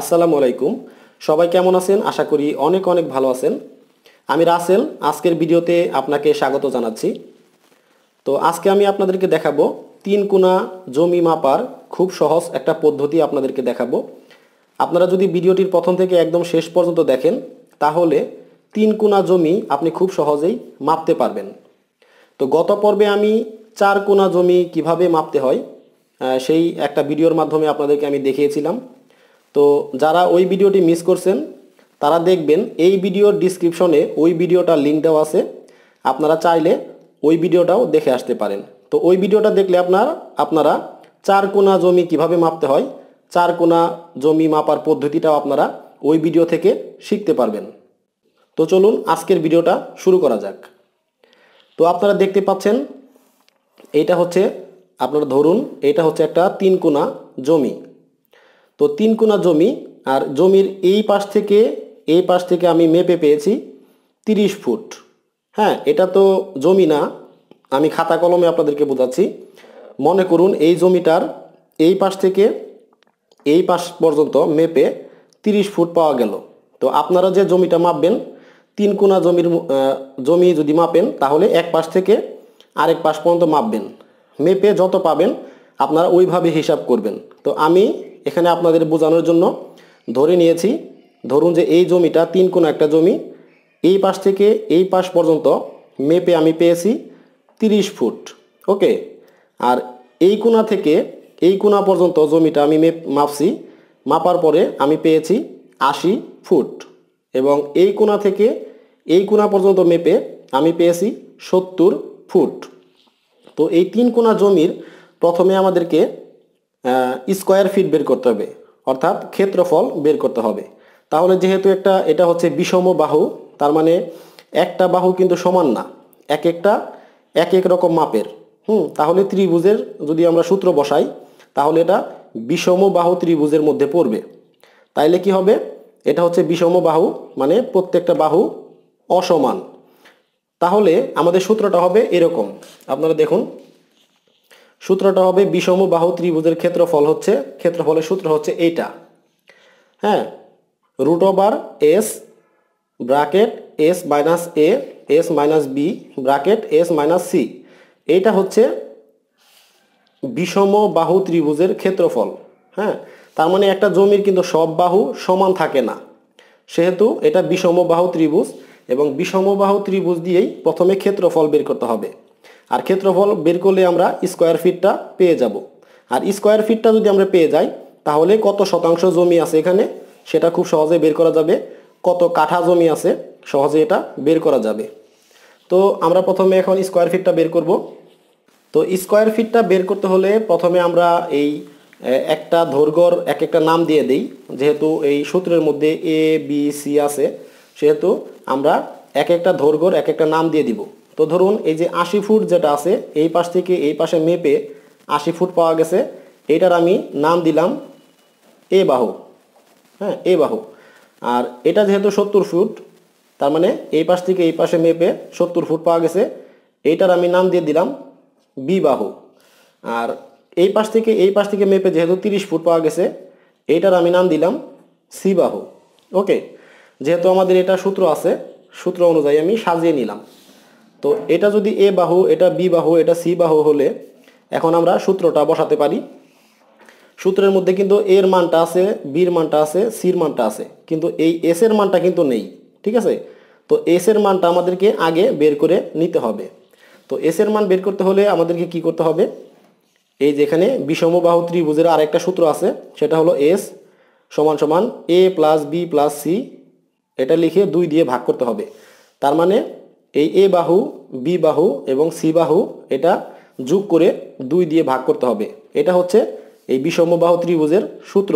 আসসালামু আলাইকুম সবাই কেমন আছেন আশা করি অনেক অনেক ভালো আছেন আমি রাসেল আজকের ভিডিওতে আপনাকে স্বাগত জানাচ্ছি তো আজকে আমি আপনাদেরকে দেখাবো তিন কোনা জমি মাপার খুব সহজ একটা পদ্ধতি আপনাদেরকে দেখাবো আপনারা যদি ভিডিওটির প্রথম থেকে একদম শেষ পর্যন্ত দেখেন তাহলে তিন কোনা জমি আপনি খুব সহজেই মাপতে পারবেন তো গত পর্বে আমি চার কোনা জমি কিভাবে মাপতে হয় সেই একটা ভিডিওর মাধ্যমে আপনাদেরকে আমি দেখিয়েছিলাম তো যারা ওই ভিডিওটি মিস করছেন তারা দেখবেন এই ভিডিওর ডিসক্রিপশনে ওই ভিডিওটার লিঙ্ক দেওয়া আছে আপনারা চাইলে ওই ভিডিওটাও দেখে আসতে পারেন তো ওই ভিডিওটা দেখলে আপনার আপনারা চার কোনা জমি কিভাবে মাপতে হয় চার কোনা জমি মাপার পদ্ধতিটাও আপনারা ওই ভিডিও থেকে শিখতে পারবেন তো চলুন আজকের ভিডিওটা শুরু করা যাক তো আপনারা দেখতে পাচ্ছেন এটা হচ্ছে আপনারা ধরুন এটা হচ্ছে একটা তিন কোনা জমি তো তিন কোনা জমি আর জমির এই পাশ থেকে এই পাশ থেকে আমি মেপে পেয়েছি তিরিশ ফুট হ্যাঁ এটা তো জমি না আমি খাতা কলমে আপনাদেরকে বোঝাচ্ছি মনে করুন এই জমিটার এই পাশ থেকে এই পাশ পর্যন্ত মেপে তিরিশ ফুট পাওয়া গেল তো আপনারা যে জমিটা মাপবেন তিন কোনা জমির জমি যদি মাপেন তাহলে এক পাশ থেকে আরেক পাশ পর্যন্ত মাপবেন মেপে যত পাবেন আপনারা ওইভাবে হিসাব করবেন তো আমি এখানে আপনাদের বোঝানোর জন্য ধরে নিয়েছি ধরুন যে এই জমিটা তিন কোনো একটা জমি এই পাশ থেকে এই পাশ পর্যন্ত মেপে আমি পেয়েছি 30 ফুট ওকে আর এই কোণা থেকে এই কোণা পর্যন্ত জমিটা আমি মেপ মাপছি মাপার পরে আমি পেয়েছি আশি ফুট এবং এই কোণা থেকে এই কোণা পর্যন্ত মেপে আমি পেয়েছি সত্তর ফুট তো এই তিন কোণা জমির প্রথমে আমাদেরকে স্কোয়ার ফিট বের করতে হবে অর্থাৎ ক্ষেত্রফল বের করতে হবে তাহলে যেহেতু একটা এটা হচ্ছে বিষম বাহু তার মানে একটা বাহু কিন্তু সমান না এক একটা এক এক রকম মাপের হুম তাহলে ত্রিভুজের যদি আমরা সূত্র বসাই তাহলে এটা বিষম বাহু ত্রিভুজের মধ্যে পড়বে তাইলে কি হবে এটা হচ্ছে বিষম বাহু মানে প্রত্যেকটা বাহু অসমান তাহলে আমাদের সূত্রটা হবে এরকম আপনারা দেখুন সূত্রটা হবে বিষম বাহু ত্রিভুজের ক্ষেত্রফল হচ্ছে ক্ষেত্রফলের সূত্র হচ্ছে এইটা হ্যাঁ root over S bracket S minus A S minus B bracket S minus C এইটা হচ্ছে বিষম বাহু ত্রিভুজের ক্ষেত্রফল হ্যাঁ তার মানে একটা জমির কিন্তু সব বাহু সমান থাকে না সেহেতু এটা বিষম বাহু ত্রিভুজ এবং বিষম বাহু ত্রিভুজ দিয়েই প্রথমে ক্ষেত্রফল বের করতে হবে আর ক্ষেত্রফল বের করলে আমরা স্কোয়ার ফিটটা পেয়ে যাব আর স্কোয়ার ফিটটা যদি আমরা পেয়ে যাই তাহলে কত শতাংশ জমি আছে এখানে সেটা খুব সহজে বের করা যাবে কত কাঠা জমি আছে সহজে এটা বের করা যাবে তো আমরা প্রথমে এখন স্কোয়ার ফিটটা বের করব তো স্কোয়ার ফিটটা বের করতে হলে প্রথমে আমরা এই একটা ধৈর্ঘর এক একটা নাম দিয়ে দিই যেহেতু এই সূত্রের মধ্যে এ বি সি আছে সেহেতু আমরা এক একটা ধৈর্ঘর এক একটা নাম দিয়ে দিব তো ধরুন এই যে আশি ফুট যেটা আছে এই পাশ থেকে এই পাশে মেপে আশি ফুট পাওয়া গেছে এটার আমি নাম দিলাম এ বাহু হ্যাঁ এ বাহু আর এটা যেহেতু সত্তর ফুট তার মানে এই পাশ থেকে এই পাশে মেপে সত্তর ফুট পাওয়া গেছে এইটার আমি নাম দিয়ে দিলাম বি বাহু আর এই পাশ থেকে এই পাশ থেকে মেপে যেহেতু তিরিশ ফুট পাওয়া গেছে এইটার আমি নাম দিলাম সি বাহু ওকে যেহেতু আমাদের এটা সূত্র আছে সূত্র অনুযায়ী আমি সাজিয়ে নিলাম তো এটা যদি এ বাহু এটা বি বাহু এটা সি বাহু হলে এখন আমরা সূত্রটা বসাতে পারি সূত্রের মধ্যে কিন্তু এর মানটা আছে বির মানটা আছে সির মানটা আছে কিন্তু এই এস এর মানটা কিন্তু নেই ঠিক আছে তো এস এর মানটা আমাদেরকে আগে বের করে নিতে হবে তো এস এর মান বের করতে হলে আমাদেরকে কি করতে হবে এই যেখানে বিষম বাহু ত্রিভুজের আরেকটা সূত্র আছে সেটা হলো এস সমান সমান A plus B plus C এটা লিখে দুই দিয়ে ভাগ করতে হবে তার মানে এই এ বাহু বি বাহু এবং সি বাহু এটা যোগ করে দুই দিয়ে ভাগ করতে হবে এটা হচ্ছে এই বিষম বাহু ত্রিভুজের সূত্র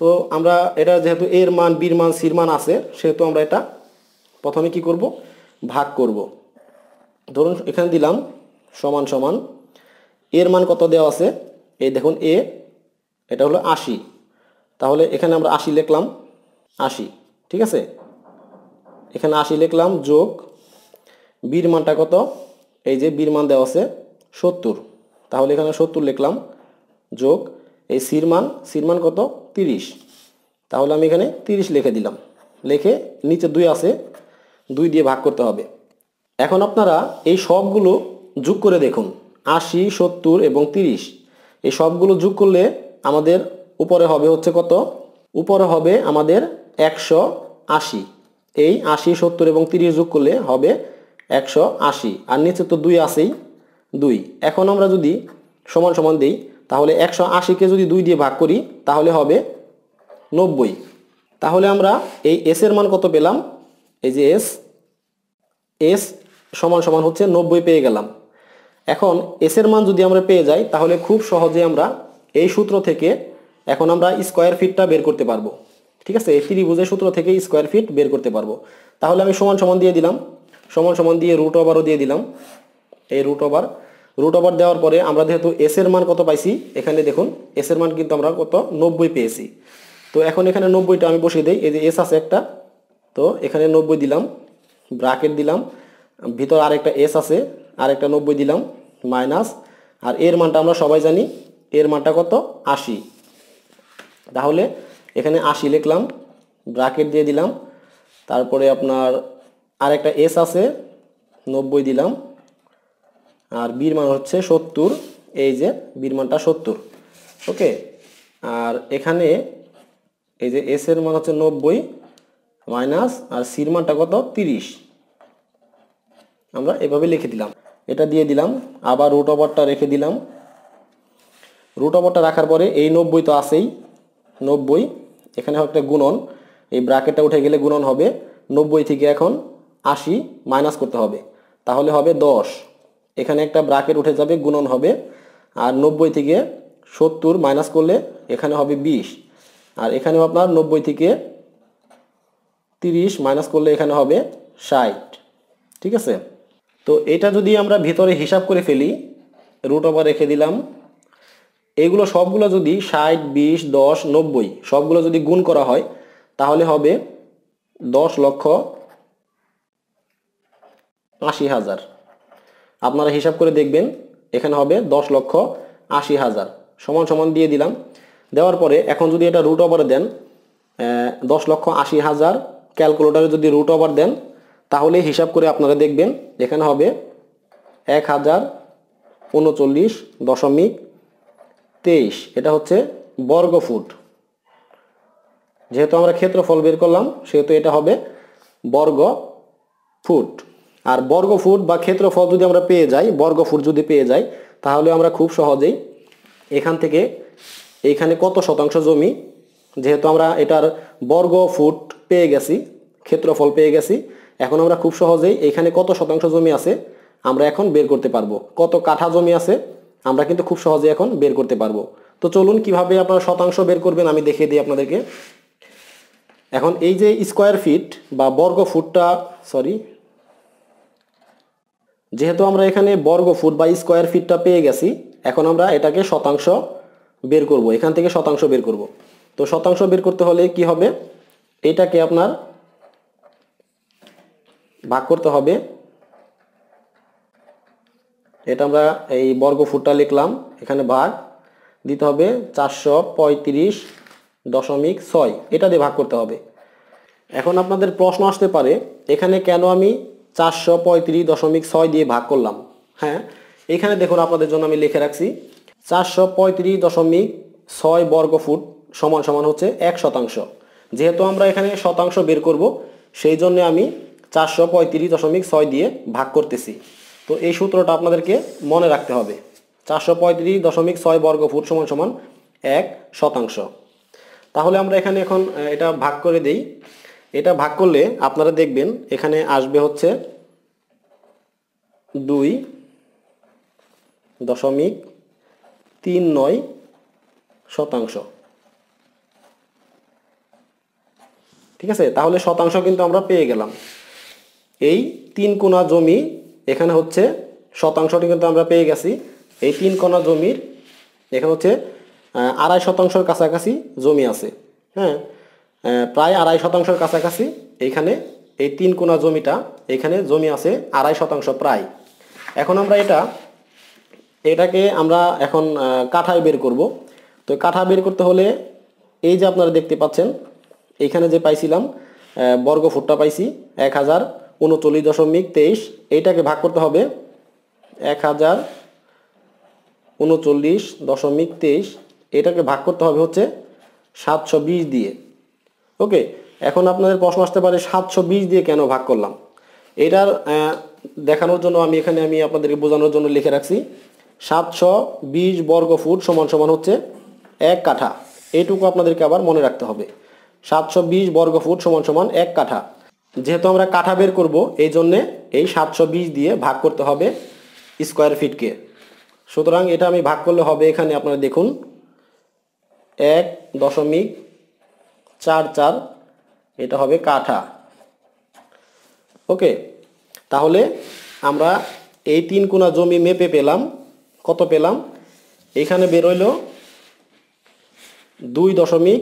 তো আমরা এটা যেহেতু এর মান বির মান সির মান আছে সেহেতু আমরা এটা প্রথমে কি করব ভাগ করব ধরুন এখানে দিলাম সমান সমান এর মান কত দেওয়া আছে এই দেখুন এ এটা হলো আশি তাহলে এখানে আমরা আশি লিখলাম আশি ঠিক আছে এখানে আশি লিখলাম যোগ বীর মানটা কত এই যে বীর মান দেওয়া আছে সত্তর তাহলে এখানে সত্তর লিখলাম যোগ এই সির মান সির মান কত তিরিশ তাহলে আমি এখানে তিরিশ লিখে দিলাম লিখে নিচে দুই আছে দুই দিয়ে ভাগ করতে হবে এখন আপনারা এই সবগুলো যোগ করে দেখুন আশি সত্তর এবং তিরিশ এই সবগুলো যোগ করলে আমাদের উপরে হবে হচ্ছে কত উপরে হবে আমাদের একশো আশি এই আশি সত্তর এবং তিরিশ যোগ করলে হবে একশো আশি আর নিচে তো দুই আছেই দুই এখন আমরা যদি সমান সমান দিই তাহলে একশো আশিকে যদি দুই দিয়ে ভাগ করি তাহলে হবে নব্বই তাহলে আমরা এই এস এর মান কত পেলাম এই যে এস এস সমান সমান হচ্ছে নব্বই পেয়ে গেলাম এখন এস এর মান যদি আমরা পেয়ে যাই তাহলে খুব সহজে আমরা এই সূত্র থেকে এখন আমরা স্কোয়ার ফিটটা বের করতে পারবো ঠিক আছে এই ত্রিভুজের সূত্র থেকে স্কোয়ার ফিট বের করতে পারবো তাহলে আমি সমান সমান দিয়ে দিলাম সমান সমান দিয়ে রুট ওভারও দিয়ে দিলাম এই রুট ওভার রুট ওভার দেওয়ার পরে আমরা যেহেতু এস এর মান কত পাইছি এখানে দেখুন এস এর মান কিন্তু আমরা কত নব্বই পেয়েছি তো এখন এখানে নব্বইটা আমি বসিয়ে দিই এই যে এস আছে একটা তো এখানে নব্বই দিলাম ব্রাকেট দিলাম ভিতর আরেকটা এস আছে আরেকটা নব্বই দিলাম মাইনাস আর এর মানটা আমরা সবাই জানি এর মানটা কত আশি তাহলে এখানে আশি লিখলাম ব্রাকেট দিয়ে দিলাম তারপরে আপনার আর একটা এস আছে নব্বই দিলাম আর বীর মান হচ্ছে সত্তর এই যে বীর মানটা সত্তর ওকে আর এখানে এই যে এস এর মান হচ্ছে নব্বই মাইনাস আর সির মানটা কত তিরিশ আমরা এভাবে লিখে দিলাম এটা দিয়ে দিলাম আবার রুট ওভারটা রেখে দিলাম রুট ওভারটা রাখার পরে এই নব্বই তো আসেই নব্বই এখানে একটা গুণন এই ব্রাকেটটা উঠে গেলে গুণন হবে নব্বই থেকে এখন আশি মাইনাস করতে হবে তাহলে হবে দশ এখানে একটা ব্রাকেট উঠে যাবে গুণন হবে আর নব্বই থেকে সত্তর মাইনাস করলে এখানে হবে বিশ আর এখানেও আপনার নব্বই থেকে তিরিশ মাইনাস করলে এখানে হবে ষাট ঠিক আছে তো এটা যদি আমরা ভিতরে হিসাব করে ফেলি রুট ওভার রেখে দিলাম এগুলো সবগুলো যদি ষাট বিশ দশ নব্বই সবগুলো যদি গুণ করা হয় তাহলে হবে দশ লক্ষ আশি হাজার আপনারা হিসাব করে দেখবেন এখানে হবে দশ লক্ষ আশি হাজার সমান সমান দিয়ে দিলাম দেওয়ার পরে এখন যদি এটা রুট ওভার দেন দশ লক্ষ আশি হাজার ক্যালকুলেটারে যদি রুট ওভার দেন তাহলে হিসাব করে আপনারা দেখবেন এখানে হবে এক হাজার উনচল্লিশ দশমিক তেইশ এটা হচ্ছে বর্গ ফুট যেহেতু আমরা ক্ষেত্রফল বের করলাম সেহেতু এটা হবে বর্গ ফুট আর বর্গফুট বা ক্ষেত্রফল যদি আমরা পেয়ে যাই বর্গফুট যদি পেয়ে যাই তাহলে আমরা খুব সহজেই এখান থেকে এখানে কত শতাংশ জমি যেহেতু আমরা এটার বর্গ ফুট পেয়ে গেছি ক্ষেত্রফল পেয়ে গেছি এখন আমরা খুব সহজেই এখানে কত শতাংশ জমি আছে আমরা এখন বের করতে পারবো কত কাঠা জমি আছে আমরা কিন্তু খুব সহজে এখন বের করতে পারবো তো চলুন কিভাবে আপনারা শতাংশ বের করবেন আমি দেখিয়ে দিই আপনাদেরকে এখন এই যে স্কোয়ার ফিট বা বর্গ ফুটটা সরি যেহেতু আমরা এখানে বর্গ ফুট বা স্কোয়ার ফিটটা পেয়ে গেছি এখন আমরা এটাকে শতাংশ বের করব এখান থেকে শতাংশ বের করব তো শতাংশ বের করতে হলে কি হবে এটাকে আপনার ভাগ করতে হবে এটা আমরা এই বর্গ ফুটটা লিখলাম এখানে ভাগ দিতে হবে চারশো পঁয়ত্রিশ দশমিক ছয় এটা দিয়ে ভাগ করতে হবে এখন আপনাদের প্রশ্ন আসতে পারে এখানে কেন আমি চারশো পঁয়ত্রিশ দশমিক ছয় দিয়ে ভাগ করলাম হ্যাঁ এখানে দেখুন আপনাদের জন্য আমি লিখে রাখছি চারশো পঁয়ত্রিশ দশমিক ছয় বর্গ ফুট সমান সমান হচ্ছে এক শতাংশ যেহেতু আমরা এখানে শতাংশ বের করব সেই জন্য আমি চারশো পঁয়ত্রিশ দশমিক ছয় দিয়ে ভাগ করতেছি তো এই সূত্রটা আপনাদেরকে মনে রাখতে হবে চারশো পঁয়ত্রিশ দশমিক ছয় বর্গ ফুট সমান সমান এক শতাংশ তাহলে আমরা এখানে এখন এটা ভাগ করে দেই এটা ভাগ করলে আপনারা দেখবেন এখানে আসবে হচ্ছে দুই দশমিক তিন নয় শতাংশ ঠিক আছে তাহলে শতাংশ কিন্তু আমরা পেয়ে গেলাম এই তিন কোনা জমি এখানে হচ্ছে শতাংশটি কিন্তু আমরা পেয়ে গেছি এই তিন কোনা জমির এখানে হচ্ছে আড়াই শতাংশের কাছাকাছি জমি আছে হ্যাঁ প্রায় আড়াই শতাংশের কাছাকাছি এইখানে এই তিন কোনা জমিটা এখানে জমি আছে আড়াই শতাংশ প্রায় এখন আমরা এটা এটাকে আমরা এখন কাঠায় বের করব তো কাঠা বের করতে হলে এই যে আপনারা দেখতে পাচ্ছেন এইখানে যে পাইছিলাম বর্গ ফুটটা পাইছি এক হাজার উনচল্লিশ দশমিক তেইশ এইটাকে ভাগ করতে হবে এক হাজার উনচল্লিশ দশমিক তেইশ এটাকে ভাগ করতে হবে হচ্ছে সাতশো বিশ দিয়ে ওকে এখন আপনাদের প্রশ্ন আসতে পারে সাতশো বিশ দিয়ে কেন ভাগ করলাম এটার দেখানোর জন্য আমি এখানে আমি আপনাদেরকে বোঝানোর জন্য লিখে রাখছি সাতশো বিশ বর্গ ফুট সমান সমান হচ্ছে এক কাঠা এইটুকু আপনাদেরকে আবার মনে রাখতে হবে সাতশো বিশ বর্গ ফুট সমান সমান এক কাঠা যেহেতু আমরা কাঠা বের করবো এই জন্যে এই সাতশো বিশ দিয়ে ভাগ করতে হবে স্কোয়ার ফিটকে সুতরাং এটা আমি ভাগ করলে হবে এখানে আপনারা দেখুন এক দশমিক চার চার এটা হবে কাঠা ওকে তাহলে আমরা এই তিন কোনা জমি মেপে পেলাম কত পেলাম এখানে বেরোইল দুই দশমিক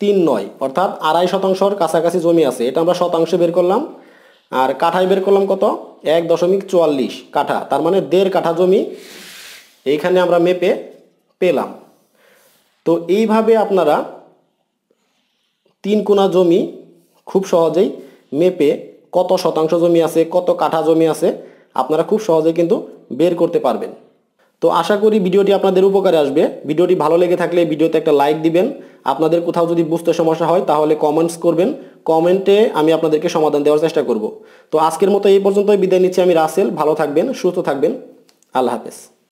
তিন নয় অর্থাৎ আড়াই শতাংশর কাছাকাছি জমি আছে এটা আমরা শতাংশে বের করলাম আর কাঠায় বের করলাম কত এক দশমিক চুয়াল্লিশ কাঠা তার মানে দেড় কাঠা জমি এইখানে আমরা মেপে পেলাম তো এইভাবে আপনারা তিন কোনা জমি খুব সহজেই মেপে কত শতাংশ জমি আছে কত কাঠা জমি আছে আপনারা খুব সহজে কিন্তু বের করতে পারবেন তো আশা করি ভিডিওটি আপনাদের উপকারে আসবে ভিডিওটি ভালো লেগে থাকলে ভিডিওতে একটা লাইক দিবেন আপনাদের কোথাও যদি বুঝতে সমস্যা হয় তাহলে কমেন্টস করবেন কমেন্টে আমি আপনাদেরকে সমাধান দেওয়ার চেষ্টা করব তো আজকের মতো এই পর্যন্তই বিদায় নিচ্ছি আমি রাসেল ভালো থাকবেন সুস্থ থাকবেন আল্লাহ হাফেজ